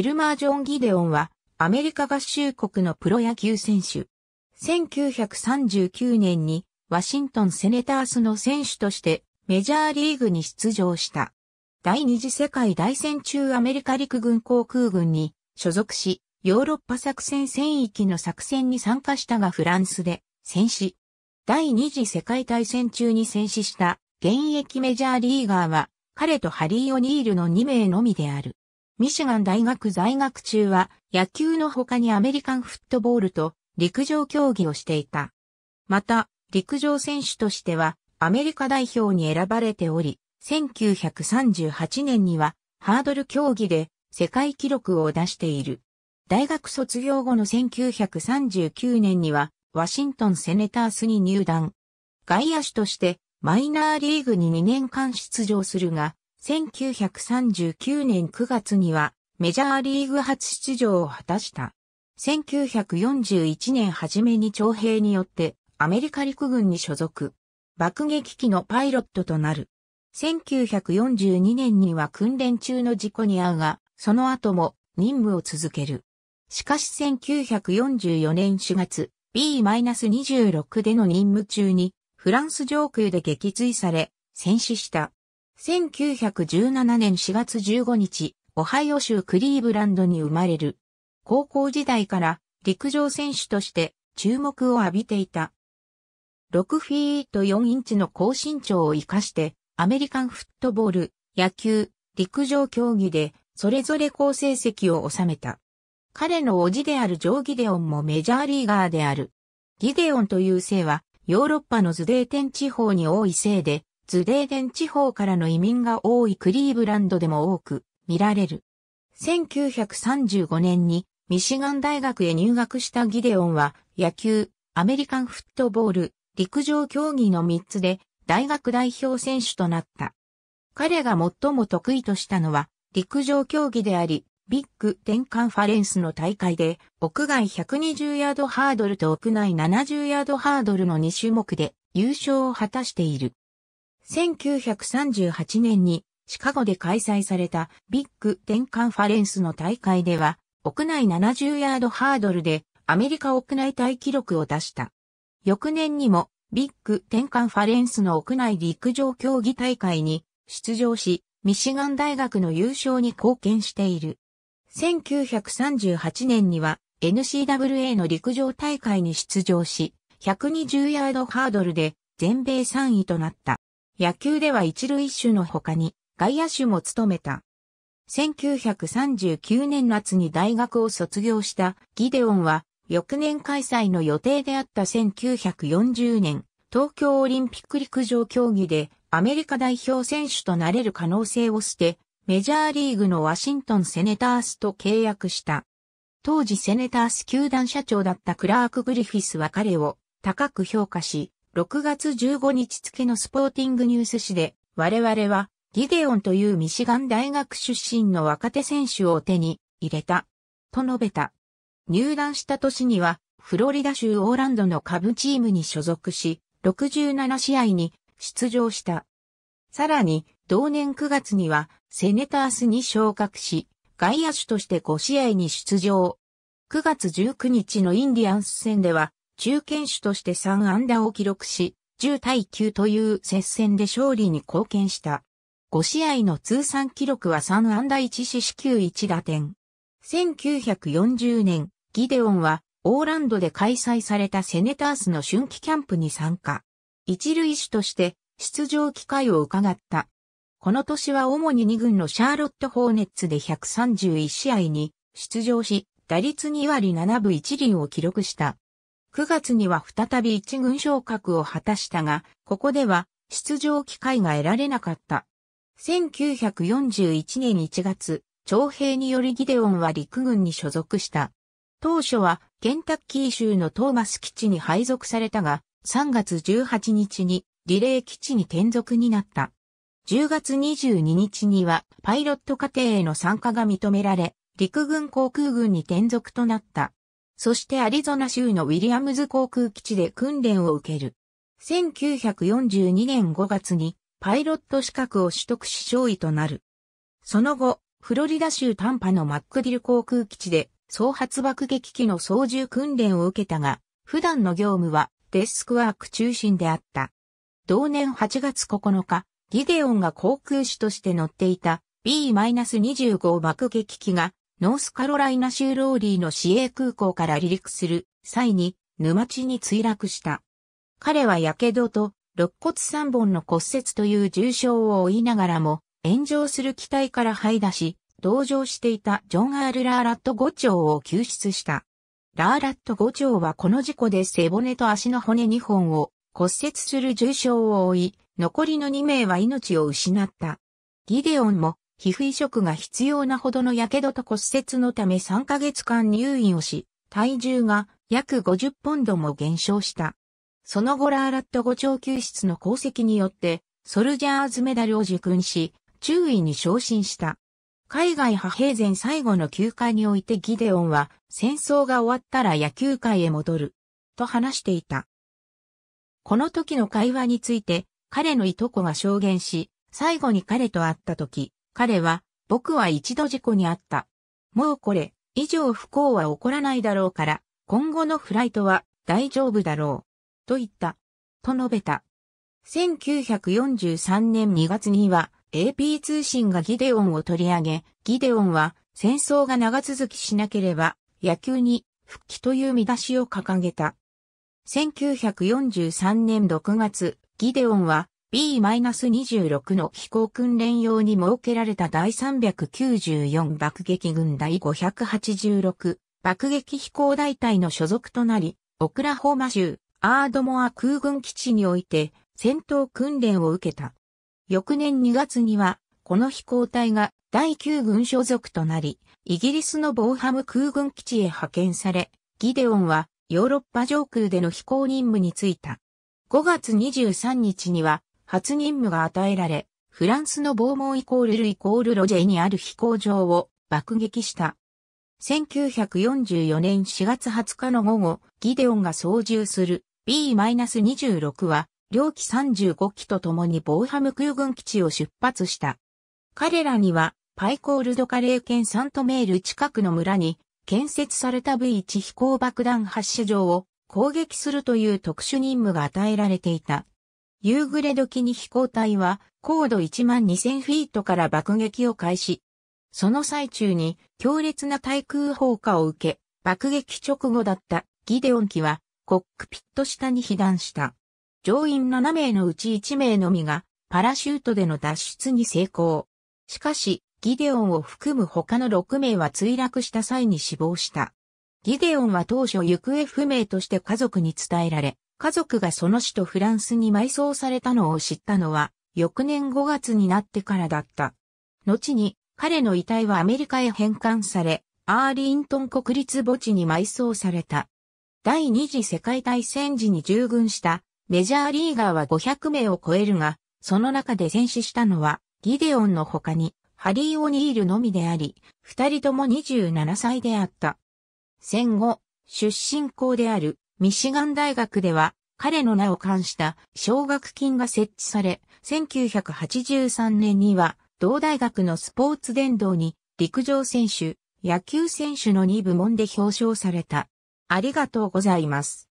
エルマー・ジョン・ギデオンは、アメリカ合衆国のプロ野球選手。1939年に、ワシントン・セネタースの選手として、メジャーリーグに出場した。第二次世界大戦中アメリカ陸軍航空軍に所属し、ヨーロッパ作戦戦域の作戦に参加したがフランスで戦死。第二次世界大戦中に戦死した現役メジャーリーガーは、彼とハリー・オニールの2名のみである。ミシガン大学在学中は野球の他にアメリカンフットボールと陸上競技をしていた。また、陸上選手としてはアメリカ代表に選ばれており、1938年にはハードル競技で世界記録を出している。大学卒業後の1939年にはワシントンセネタースに入団。外野手としてマイナーリーグに2年間出場するが、1939年9月にはメジャーリーグ初出場を果たした。1941年初めに徴兵によってアメリカ陸軍に所属。爆撃機のパイロットとなる。1942年には訓練中の事故に遭うが、その後も任務を続ける。しかし1944年4月、B-26 での任務中に、フランス上空で撃墜され、戦死した。1917年4月15日、オハイオ州クリーブランドに生まれる。高校時代から陸上選手として注目を浴びていた。6フィート4インチの高身長を活かして、アメリカンフットボール、野球、陸上競技で、それぞれ好成績を収めた。彼の叔父であるジョー・ギデオンもメジャーリーガーである。ギデオンという姓は、ヨーロッパのズデーテン地方に多い姓で、ズデーデン地方からの移民が多いクリーブランドでも多く見られる。1935年にミシガン大学へ入学したギデオンは野球、アメリカンフットボール、陸上競技の3つで大学代表選手となった。彼が最も得意としたのは陸上競技であり、ビッグ10カンファレンスの大会で屋外120ヤードハードルと屋内70ヤードハードルの2種目で優勝を果たしている。1938年にシカゴで開催されたビッグ10カンファレンスの大会では、屋内70ヤードハードルでアメリカ屋内大記録を出した。翌年にもビッグ10カンファレンスの屋内陸上競技大会に出場し、ミシガン大学の優勝に貢献している。1938年には n c w a の陸上大会に出場し、120ヤードハードルで全米3位となった。野球では一塁手の他に外野手も務めた。1939年夏に大学を卒業したギデオンは、翌年開催の予定であった1940年、東京オリンピック陸上競技でアメリカ代表選手となれる可能性を捨て、メジャーリーグのワシントンセネタースと契約した。当時セネタース球団社長だったクラーク・グリフィスは彼を高く評価し、6月15日付のスポーティングニュース誌で、我々は、ギデオンというミシガン大学出身の若手選手を手に入れた。と述べた。入団した年には、フロリダ州オーランドの下部チームに所属し、67試合に出場した。さらに、同年9月には、セネタースに昇格し、外野手として5試合に出場。9月19日のインディアンス戦では、中堅手として3安打を記録し、10対9という接戦で勝利に貢献した。5試合の通算記録は3安打1四死球1打点。1940年、ギデオンはオーランドで開催されたセネタースの春季キャンプに参加。一塁手として出場機会を伺った。この年は主に2軍のシャーロット・ホーネッツで131試合に出場し、打率2割7分1厘を記録した。9月には再び一軍昇格を果たしたが、ここでは出場機会が得られなかった。1941年1月、徴兵によりギデオンは陸軍に所属した。当初はケンタッキー州のトーマス基地に配属されたが、3月18日にリレー基地に転属になった。10月22日にはパイロット課程への参加が認められ、陸軍航空軍に転属となった。そしてアリゾナ州のウィリアムズ航空基地で訓練を受ける。1942年5月にパイロット資格を取得し勝位となる。その後、フロリダ州タンパのマックディル航空基地で総発爆撃機の操縦訓練を受けたが、普段の業務はデスクワーク中心であった。同年8月9日、ギデオンが航空士として乗っていた B-25 爆撃機がノースカロライナ州ローリーの市営空港から離陸する際に沼地に墜落した。彼は火傷と肋骨3本の骨折という重傷を負いながらも炎上する機体から這い出し、同乗していたジョン・アール・ラーラット5丁を救出した。ラーラット5丁はこの事故で背骨と足の骨2本を骨折する重傷を負い、残りの2名は命を失った。ギデオンも皮膚移植が必要なほどの火傷と骨折のため3ヶ月間入院をし、体重が約50ポンドも減少した。その後ラーラット5長救出の功績によって、ソルジャーズメダルを受勲し、注意に昇進した。海外派兵前最後の休暇においてギデオンは戦争が終わったら野球界へ戻る。と話していた。この時の会話について彼のいとこが証言し、最後に彼と会った時、彼は、僕は一度事故にあった。もうこれ、以上不幸は起こらないだろうから、今後のフライトは大丈夫だろう。と言った。と述べた。1943年2月には AP 通信がギデオンを取り上げ、ギデオンは戦争が長続きしなければ野球に復帰という見出しを掲げた。1943年6月、ギデオンは B-26 の飛行訓練用に設けられた第394爆撃軍第586爆撃飛行大隊の所属となり、オクラホマ州アードモア空軍基地において戦闘訓練を受けた。翌年2月には、この飛行隊が第9軍所属となり、イギリスのボーハム空軍基地へ派遣され、ギデオンはヨーロッパ上空での飛行任務に就いた。5月23日には初任務が与えられ、フランスのボーモンイコールルイコールロジェにある飛行場を爆撃した。1944年4月20日の午後、ギデオンが操縦する B-26 は、両機35機と共にボーハム空軍基地を出発した。彼らには、パイコールドカレー県サントメール近くの村に、建設された V1 飛行爆弾発射場を攻撃するという特殊任務が与えられていた。夕暮れ時に飛行隊は高度1万2000フィートから爆撃を開始。その最中に強烈な対空砲火を受け、爆撃直後だったギデオン機はコックピット下に被弾した。乗員7名のうち1名のみがパラシュートでの脱出に成功。しかし、ギデオンを含む他の6名は墜落した際に死亡した。ギデオンは当初行方不明として家族に伝えられ、家族がその死とフランスに埋葬されたのを知ったのは、翌年5月になってからだった。後に、彼の遺体はアメリカへ返還され、アーリントン国立墓地に埋葬された。第二次世界大戦時に従軍したメジャーリーガーは500名を超えるが、その中で戦死したのはギデオンの他にハリー・オニールのみであり、二人とも27歳であった。戦後、出身校であるミシガン大学では彼の名を冠した奨学金が設置され、1983年には同大学のスポーツ伝道に陸上選手、野球選手の2部門で表彰された。ありがとうございます。